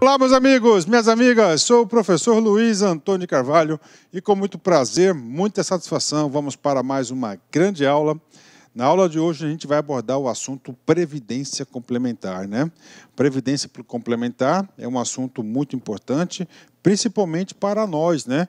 Olá, meus amigos, minhas amigas, sou o professor Luiz Antônio Carvalho e com muito prazer, muita satisfação, vamos para mais uma grande aula. Na aula de hoje a gente vai abordar o assunto previdência complementar, né? Previdência complementar é um assunto muito importante, principalmente para nós, né?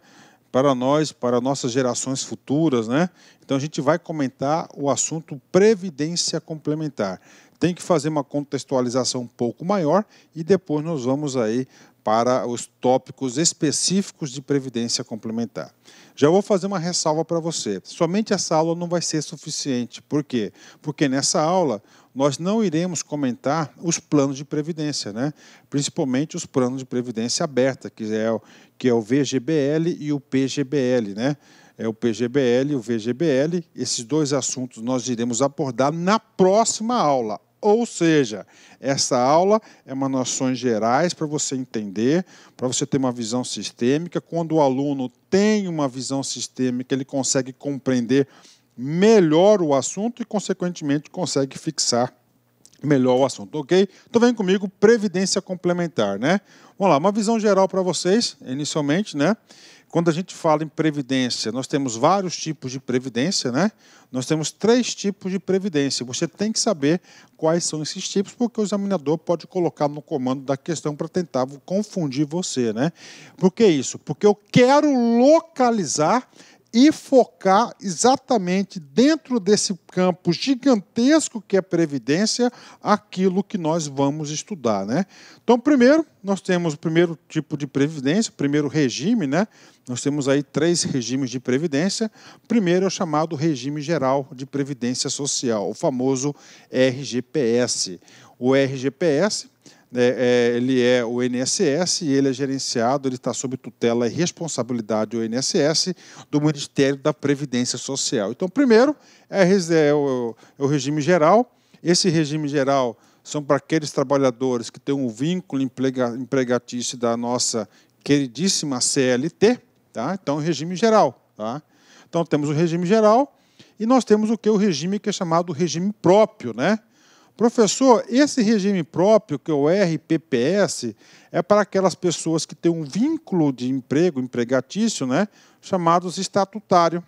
Para nós, para nossas gerações futuras, né? Então a gente vai comentar o assunto previdência complementar tem que fazer uma contextualização um pouco maior e depois nós vamos aí para os tópicos específicos de previdência complementar. Já vou fazer uma ressalva para você. Somente essa aula não vai ser suficiente. Por quê? Porque nessa aula nós não iremos comentar os planos de previdência, né? Principalmente os planos de previdência aberta, que é o, que é o VGBL e o PGBL, né? É o PGBL e o VGBL. Esses dois assuntos nós iremos abordar na próxima aula. Ou seja, essa aula é uma noções gerais para você entender, para você ter uma visão sistêmica. Quando o aluno tem uma visão sistêmica, ele consegue compreender melhor o assunto e, consequentemente, consegue fixar melhor o assunto, ok? Então vem comigo, previdência complementar, né? Vamos lá, uma visão geral para vocês, inicialmente, né? Quando a gente fala em previdência, nós temos vários tipos de previdência, né? Nós temos três tipos de previdência. Você tem que saber quais são esses tipos, porque o examinador pode colocar no comando da questão para tentar confundir você, né? Por que isso? Porque eu quero localizar e focar exatamente dentro desse campo gigantesco que é a previdência aquilo que nós vamos estudar, né? Então, primeiro, nós temos o primeiro tipo de previdência, o primeiro regime, né? Nós temos aí três regimes de previdência. O primeiro é o chamado regime geral de previdência social, o famoso RGPS. O RGPS é, é, ele é o NSS e ele é gerenciado, ele está sob tutela e responsabilidade do NSS do Ministério da Previdência Social. Então, primeiro, é, é o, é o regime geral. Esse regime geral são para aqueles trabalhadores que têm um vínculo empregatício da nossa queridíssima CLT, tá? então é regime geral. Tá? Então temos o regime geral e nós temos o que? O regime que é chamado regime próprio, né? Professor, esse regime próprio, que é o RPPS, é para aquelas pessoas que têm um vínculo de emprego, empregatício, né, chamados estatutário.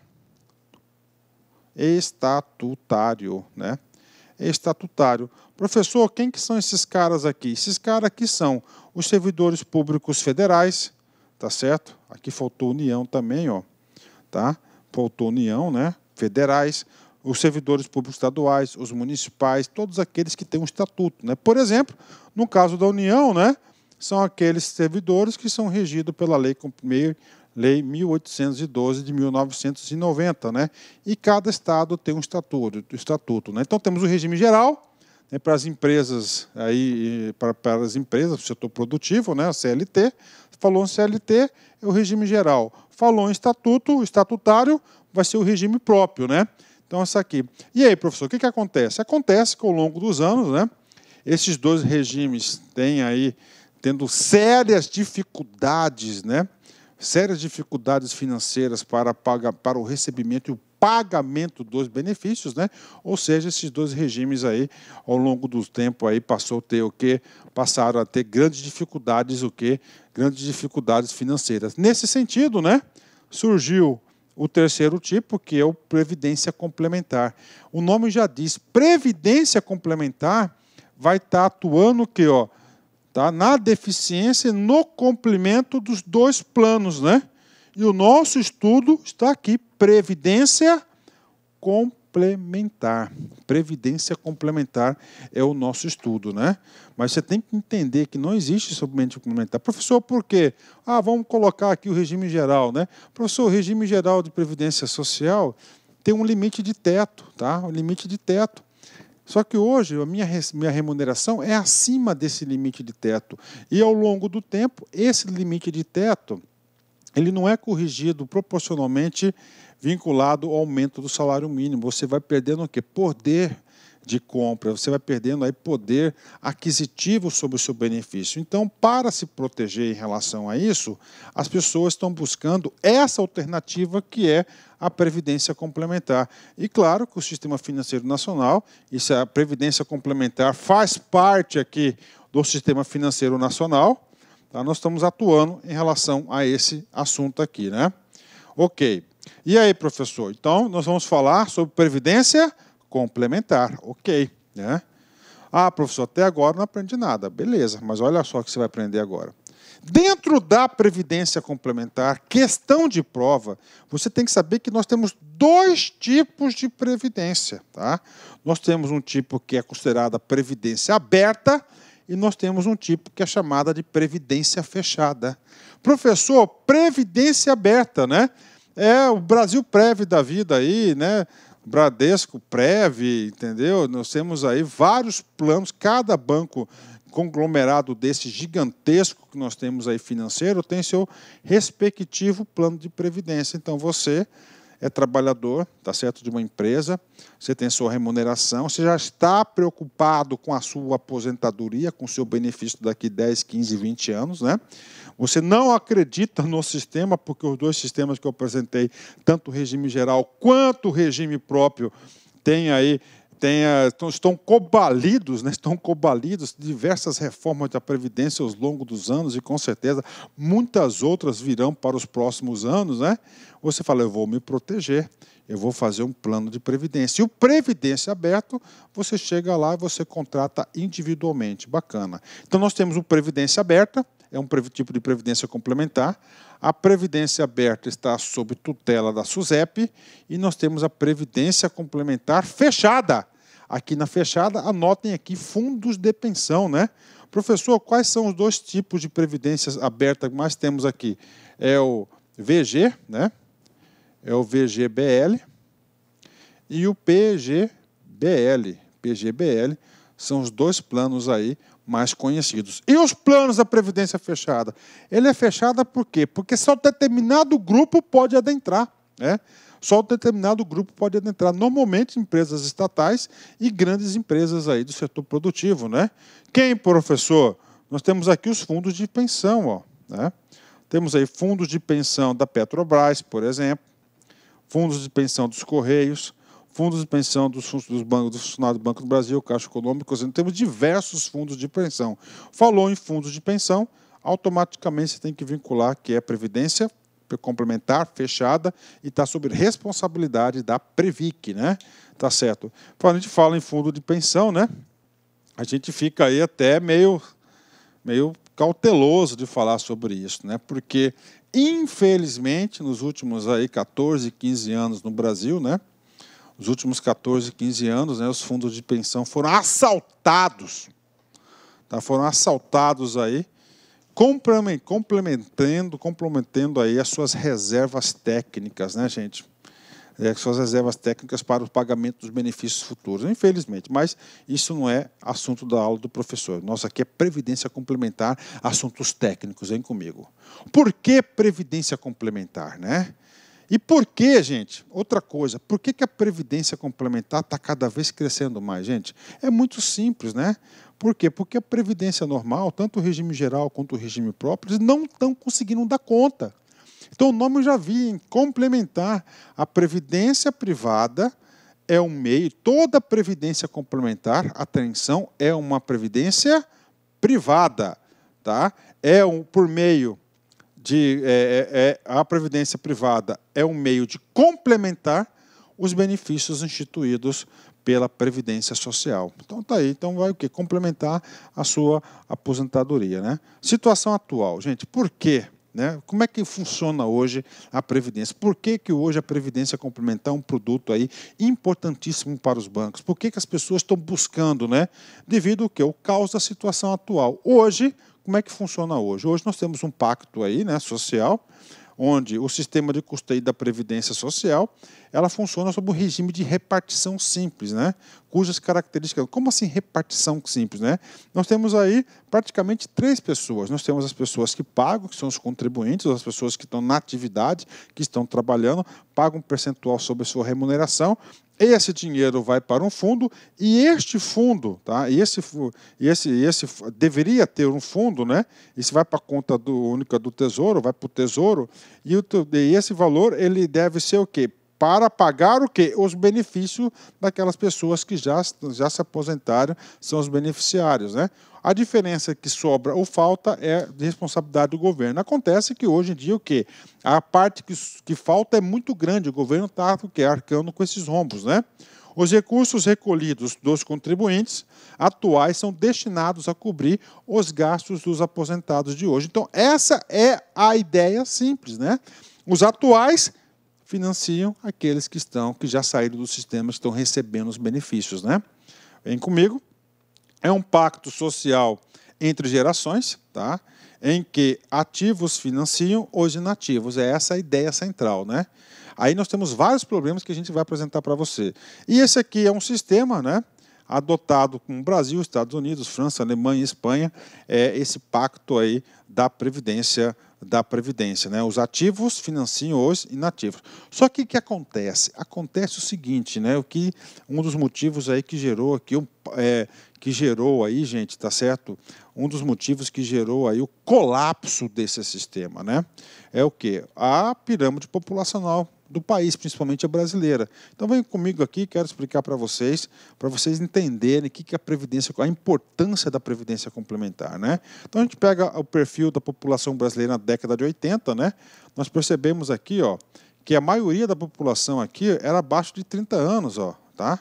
Estatutário, né? Estatutário. Professor, quem que são esses caras aqui? Esses caras aqui são os servidores públicos federais, tá certo? Aqui faltou União também, ó, tá? Faltou União, né? Federais, os servidores públicos estaduais, os municipais, todos aqueles que têm um estatuto. Né? Por exemplo, no caso da União, né, são aqueles servidores que são regidos pela lei, lei 1812 de 1990, né? E cada estado tem um estatuto, estatuto, né? Então temos o regime geral né, para as empresas aí para, para as empresas do setor produtivo, né? A CLT falou em CLT é o regime geral, falou em estatuto, estatutário vai ser o regime próprio, né? Então, essa aqui. E aí, professor, o que, que acontece? Acontece que ao longo dos anos, né, esses dois regimes têm aí, tendo sérias dificuldades, né, sérias dificuldades financeiras para, paga, para o recebimento e o pagamento dos benefícios, né? Ou seja, esses dois regimes aí, ao longo do tempo aí passou a ter o que passaram a ter grandes dificuldades o que grandes dificuldades financeiras. Nesse sentido, né? Surgiu o terceiro tipo, que é o previdência complementar. O nome já diz, previdência complementar vai estar tá atuando que, ó, tá na deficiência no complemento dos dois planos, né? E o nosso estudo está aqui, previdência complementar complementar. Previdência complementar é o nosso estudo, né? Mas você tem que entender que não existe suplemento complementar. Professor, por quê? Ah, vamos colocar aqui o regime geral, né? Professor, o regime geral de previdência social tem um limite de teto, tá? Um limite de teto. Só que hoje a minha, minha remuneração é acima desse limite de teto. E ao longo do tempo, esse limite de teto ele não é corrigido proporcionalmente vinculado ao aumento do salário mínimo. Você vai perdendo o quê? Poder de compra, você vai perdendo aí poder aquisitivo sobre o seu benefício. Então, para se proteger em relação a isso, as pessoas estão buscando essa alternativa que é a previdência complementar. E claro que o sistema financeiro nacional, isso é a previdência complementar faz parte aqui do sistema financeiro nacional. Tá? Nós estamos atuando em relação a esse assunto aqui, né? OK. E aí, professor? Então, nós vamos falar sobre previdência complementar. Ok. Né? Ah, professor, até agora não aprendi nada. Beleza, mas olha só o que você vai aprender agora. Dentro da previdência complementar, questão de prova, você tem que saber que nós temos dois tipos de previdência. Tá? Nós temos um tipo que é considerada previdência aberta e nós temos um tipo que é chamada de previdência fechada. Professor, previdência aberta, né? É, o Brasil Preve da vida aí, né? Bradesco Preve, entendeu? Nós temos aí vários planos, cada banco conglomerado desse gigantesco que nós temos aí financeiro tem seu respectivo plano de previdência. Então você é trabalhador, tá certo, de uma empresa, você tem sua remuneração, você já está preocupado com a sua aposentadoria, com o seu benefício daqui 10, 15, 20 anos, né? Você não acredita no sistema, porque os dois sistemas que eu apresentei, tanto o regime geral quanto o regime próprio, tem aí tenha, estão, cobalidos, né? estão cobalidos diversas reformas da Previdência ao longo dos anos e, com certeza, muitas outras virão para os próximos anos. Né? Você fala, eu vou me proteger, eu vou fazer um plano de Previdência. E o Previdência Aberto, você chega lá e você contrata individualmente. Bacana. Então, nós temos o Previdência Aberta, é um tipo de previdência complementar. A previdência aberta está sob tutela da SUSEP e nós temos a previdência complementar fechada, aqui na fechada, anotem aqui fundos de pensão, né? Professor, quais são os dois tipos de previdências abertas que mais temos aqui? É o VG, né? É o VGBL e o PGBL. PGBL são os dois planos aí mais conhecidos. E os planos da previdência fechada? Ele é fechada por quê? Porque só determinado grupo pode adentrar, né? Só um determinado grupo pode adentrar. Normalmente, empresas estatais e grandes empresas aí do setor produtivo. Né? Quem, professor? Nós temos aqui os fundos de pensão. Ó, né? Temos aí fundos de pensão da Petrobras, por exemplo, fundos de pensão dos Correios, fundos de pensão dos, dos bancos, dos funcionários do Banco do Brasil, Caixa Econômica, temos diversos fundos de pensão. Falou em fundos de pensão, automaticamente você tem que vincular que é previdência complementar fechada e está sob responsabilidade da Previc, né? Tá certo. Quando a gente fala em fundo de pensão, né? A gente fica aí até meio, meio cauteloso de falar sobre isso, né? Porque infelizmente nos últimos aí 14, 15 anos no Brasil, né? Os últimos 14, 15 anos, né, os fundos de pensão foram assaltados. Tá? Foram assaltados aí complementando, complementando aí as suas reservas técnicas, né, gente? É, as suas reservas técnicas para o pagamento dos benefícios futuros, infelizmente. Mas isso não é assunto da aula do professor. Nossa, aqui é previdência complementar, assuntos técnicos, vem comigo. Por que previdência complementar, né? E por que, gente? Outra coisa, por que, que a previdência complementar está cada vez crescendo mais, gente? É muito simples, né? Por quê? Porque a previdência normal, tanto o regime geral quanto o regime próprio, eles não estão conseguindo dar conta. Então, o nome eu já vi em complementar. A previdência privada é um meio, toda previdência complementar, atenção, é uma previdência privada, tá? É um por meio de é, é, é, a previdência privada é um meio de complementar os benefícios instituídos pela previdência social. Então tá aí, então vai o que complementar a sua aposentadoria, né? Situação atual, gente, por quê? Né? Como é que funciona hoje a previdência? Por que, que hoje a previdência complementar é um produto aí importantíssimo para os bancos? Por que, que as pessoas estão buscando, né? Devido ao que? O caos da situação atual. Hoje como é que funciona hoje? Hoje nós temos um pacto aí, né, social, onde o sistema de custeio da previdência social, ela funciona sob o um regime de repartição simples, né? Cujas características, como assim repartição simples, né? Nós temos aí praticamente três pessoas. Nós temos as pessoas que pagam, que são os contribuintes, as pessoas que estão na atividade, que estão trabalhando, pagam um percentual sobre a sua remuneração. Esse dinheiro vai para um fundo e este fundo, tá? E esse, esse, esse deveria ter um fundo, né? Isso vai para a conta do, única do tesouro, vai para o tesouro e, o, e esse valor ele deve ser o quê? para pagar o quê? Os benefícios daquelas pessoas que já, já se aposentaram, são os beneficiários. Né? A diferença que sobra ou falta é de responsabilidade do governo. Acontece que hoje em dia o quê? A parte que, que falta é muito grande, o governo está arcando com esses rombos. Né? Os recursos recolhidos dos contribuintes atuais são destinados a cobrir os gastos dos aposentados de hoje. Então, essa é a ideia simples, né? Os atuais financiam aqueles que estão que já saíram do sistema, estão recebendo os benefícios, né? Vem comigo. É um pacto social entre gerações, tá? Em que ativos financiam os inativos. É essa a ideia central, né? Aí nós temos vários problemas que a gente vai apresentar para você. E esse aqui é um sistema, né? adotado com o Brasil, Estados Unidos, França, Alemanha e Espanha, é esse pacto aí da Previdência da Previdência. Né? Os ativos financiam os inativos. Só que o que acontece? Acontece o seguinte, né? O que um dos motivos aí que gerou aqui, é, que gerou aí, gente, tá certo? Um dos motivos que gerou aí o colapso desse sistema, né? É o que? A pirâmide populacional do país, principalmente a brasileira. Então vem comigo aqui, quero explicar para vocês, para vocês entenderem o que, que é a previdência, a importância da previdência complementar, né? Então a gente pega o perfil da população brasileira na década de 80, né? Nós percebemos aqui, ó, que a maioria da população aqui era abaixo de 30 anos, ó, tá?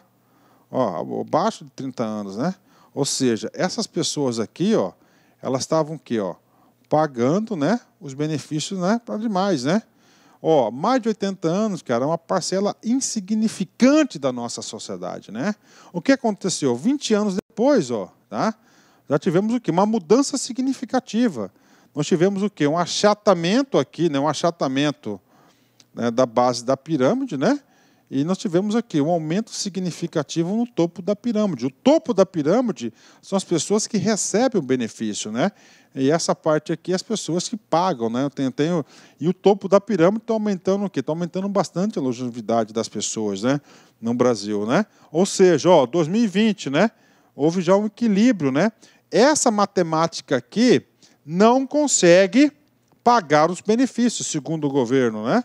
Ó, abaixo de 30 anos, né? Ou seja, essas pessoas aqui, ó, elas estavam que, ó, pagando, né, os benefícios, né, para demais, né? Ó, mais de 80 anos, cara, é uma parcela insignificante da nossa sociedade, né? O que aconteceu? 20 anos depois, ó, tá? Já tivemos o quê? Uma mudança significativa. Nós tivemos o quê? Um achatamento aqui, né? Um achatamento né, da base da pirâmide, né? E nós tivemos aqui um aumento significativo no topo da pirâmide. O topo da pirâmide são as pessoas que recebem o benefício, né? E essa parte aqui é as pessoas que pagam, né? Tenho, tenho, e o topo da pirâmide está aumentando o quê? Está aumentando bastante a longevidade das pessoas, né? No Brasil, né? Ou seja, ó, 2020, né? Houve já um equilíbrio, né? Essa matemática aqui não consegue pagar os benefícios, segundo o governo, né?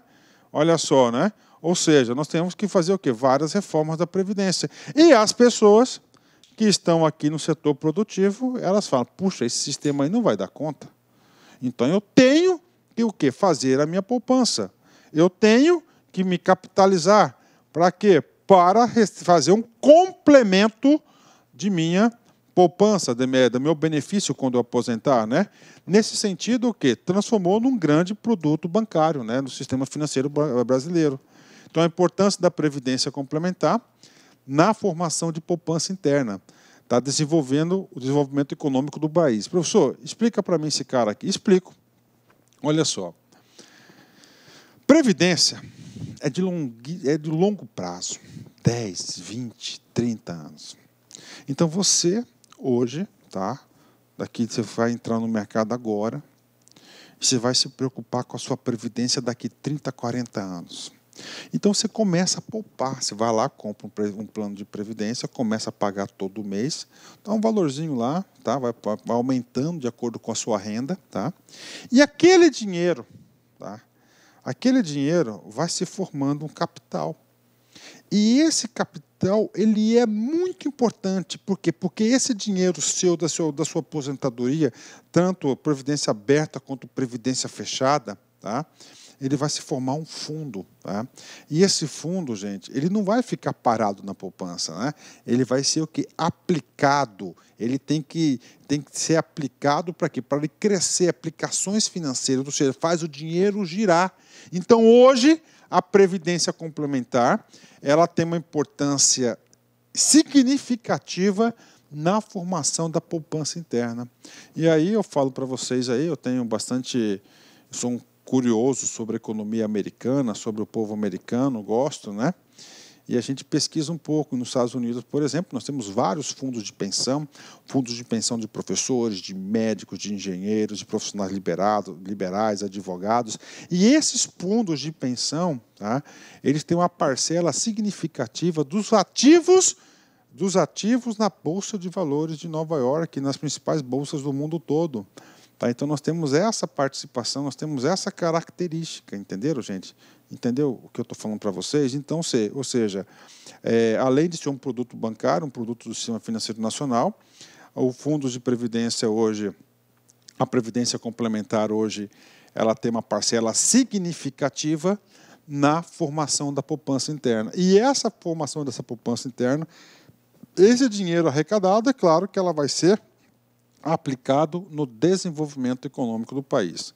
Olha só, né? Ou seja, nós temos que fazer o quê? Várias reformas da Previdência. E as pessoas que estão aqui no setor produtivo, elas falam, puxa, esse sistema aí não vai dar conta. Então eu tenho que o quê? Fazer a minha poupança. Eu tenho que me capitalizar. Para quê? Para fazer um complemento de minha poupança, do meu benefício quando eu aposentar. Né? Nesse sentido, o que Transformou num grande produto bancário, né? no sistema financeiro brasileiro. Então, a importância da previdência complementar na formação de poupança interna. Está desenvolvendo o desenvolvimento econômico do país. Professor, explica para mim esse cara aqui. Explico. Olha só. Previdência é de, é de longo prazo 10, 20, 30 anos. Então você, hoje, tá? Daqui você vai entrar no mercado agora. Você vai se preocupar com a sua previdência daqui 30, 40 anos. Então você começa a poupar, você vai lá, compra um, plano de previdência, começa a pagar todo mês, dá um valorzinho lá, tá? Vai, vai, aumentando de acordo com a sua renda. Tá? E aquele dinheiro, tá? aquele dinheiro vai se formando um capital. E esse capital ele é muito importante, por quê? Porque esse dinheiro seu da sua, da sua aposentadoria, tanto previdência aberta quanto previdência fechada, tá? ele vai se formar um fundo. Tá? E esse fundo, gente, ele não vai ficar parado na poupança, né? ele vai ser o que? Aplicado. Ele tem que, tem que ser aplicado para quê? Para ele crescer, aplicações financeiras, ou seja, faz o dinheiro girar. Então, hoje, a previdência complementar ela tem uma importância significativa na formação da poupança interna. E aí eu falo para vocês aí, eu tenho bastante, sou um curioso sobre a economia americana, sobre o povo americano, gosto, né? E a gente pesquisa um pouco. Nos Estados Unidos, por exemplo, nós temos vários fundos de pensão, fundos de pensão de professores, de médicos, de engenheiros, de profissionais liberado, liberais, advogados. E esses fundos de pensão, tá, eles têm uma parcela significativa dos ativos dos ativos na bolsa de valores de Nova York, nas principais bolsas do mundo todo. Tá? Então nós temos essa participação, nós temos essa característica, entenderam, gente? Entendeu o que eu estou falando para vocês? Então, se, ou seja, é, além de ser um produto bancário, um produto do sistema financeiro nacional, o fundo de previdência hoje, a previdência complementar hoje, ela tem uma parcela significativa na formação da poupança interna. E essa formação dessa poupança interna, esse dinheiro arrecadado, é claro que ela vai ser aplicado no desenvolvimento econômico do país.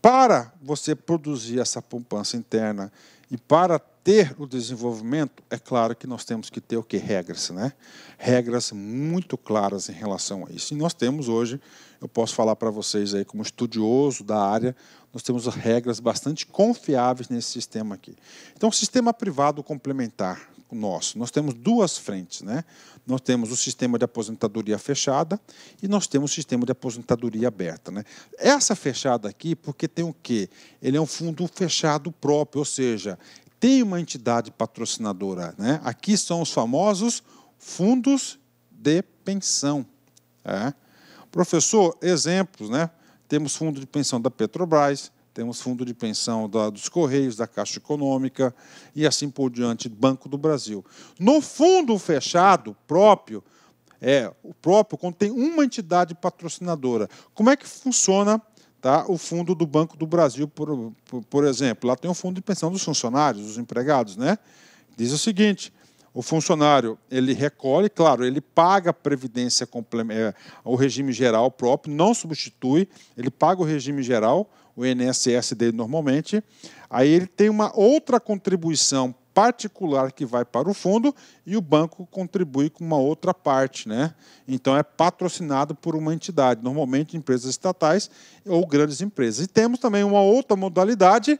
Para você produzir essa poupança interna e para ter o desenvolvimento, é claro que nós temos que ter o que? Regras, né? Regras muito claras em relação a isso. E nós temos hoje, eu posso falar para vocês aí como estudioso da área, nós temos regras bastante confiáveis nesse sistema aqui. Então, sistema privado complementar nosso. Nós temos duas frentes, né? Nós temos o sistema de aposentadoria fechada e nós temos o sistema de aposentadoria aberta, né? Essa fechada aqui, porque tem o quê? Ele é um fundo fechado próprio, ou seja, tem uma entidade patrocinadora, né? Aqui são os famosos fundos de pensão. É. Professor, exemplos, né? Temos fundo de pensão da Petrobras, temos fundo de pensão dos Correios, da Caixa Econômica e assim por diante, Banco do Brasil. No fundo fechado próprio, é o próprio contém uma entidade patrocinadora. Como é que funciona tá, o fundo do Banco do Brasil, por, por, por exemplo? Lá tem o fundo de pensão dos funcionários, dos empregados, né? Diz o seguinte: o funcionário ele recolhe, claro, ele paga a previdência complementar, é, o regime geral próprio, não substitui, ele paga o regime geral o INSS dele normalmente. Aí ele tem uma outra contribuição particular que vai para o fundo e o banco contribui com uma outra parte, né? Então é patrocinado por uma entidade, normalmente empresas estatais ou grandes empresas. E temos também uma outra modalidade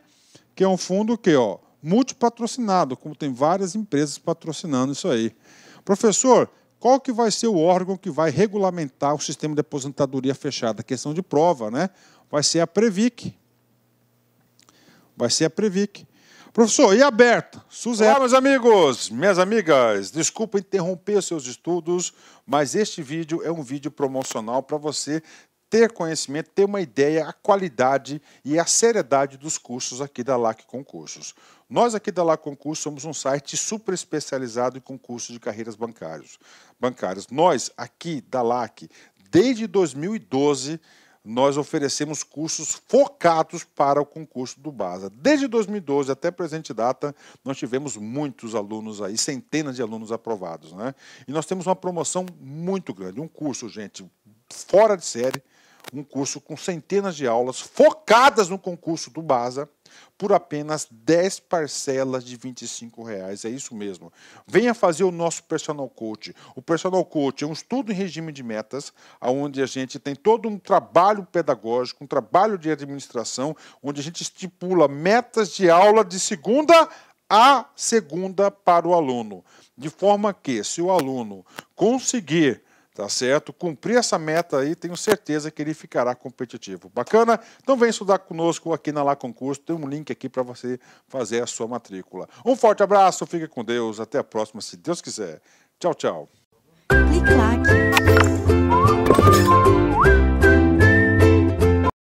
que é um fundo que ó multipatrocinado, como tem várias empresas patrocinando isso aí. Professor, qual que vai ser o órgão que vai regulamentar o sistema de aposentadoria fechada? Questão de prova, né? vai ser a Previc. Vai ser a Previc. Professor, e aberta? Suzé. Olá, meus amigos, minhas amigas. Desculpa interromper os seus estudos, mas este vídeo é um vídeo promocional para você ter conhecimento, ter uma ideia, a qualidade e a seriedade dos cursos aqui da LAC Concursos. Nós aqui da LAC Concursos somos um site super especializado em concursos de carreiras bancárias. bancárias. Nós aqui da LAC, desde 2012, nós oferecemos cursos focados para o concurso do BASA. Desde 2012 até presente data, nós tivemos muitos alunos aí, centenas de alunos aprovados. Né? E nós temos uma promoção muito grande, um curso, gente, fora de série, um curso com centenas de aulas focadas no concurso do BASA por apenas 10 parcelas de R$ 25,00. É isso mesmo. Venha fazer o nosso personal coach. O personal coach é um estudo em regime de metas, onde a gente tem todo um trabalho pedagógico, um trabalho de administração, onde a gente estipula metas de aula de segunda a segunda para o aluno, de forma que se o aluno conseguir tá certo? Cumprir essa meta aí, tenho certeza que ele ficará competitivo. Bacana? Então vem estudar conosco aqui na Lá Concurso, tem um link aqui para você fazer a sua matrícula. Um forte abraço, fique com Deus, até a próxima, se Deus quiser. Tchau, tchau. Clique,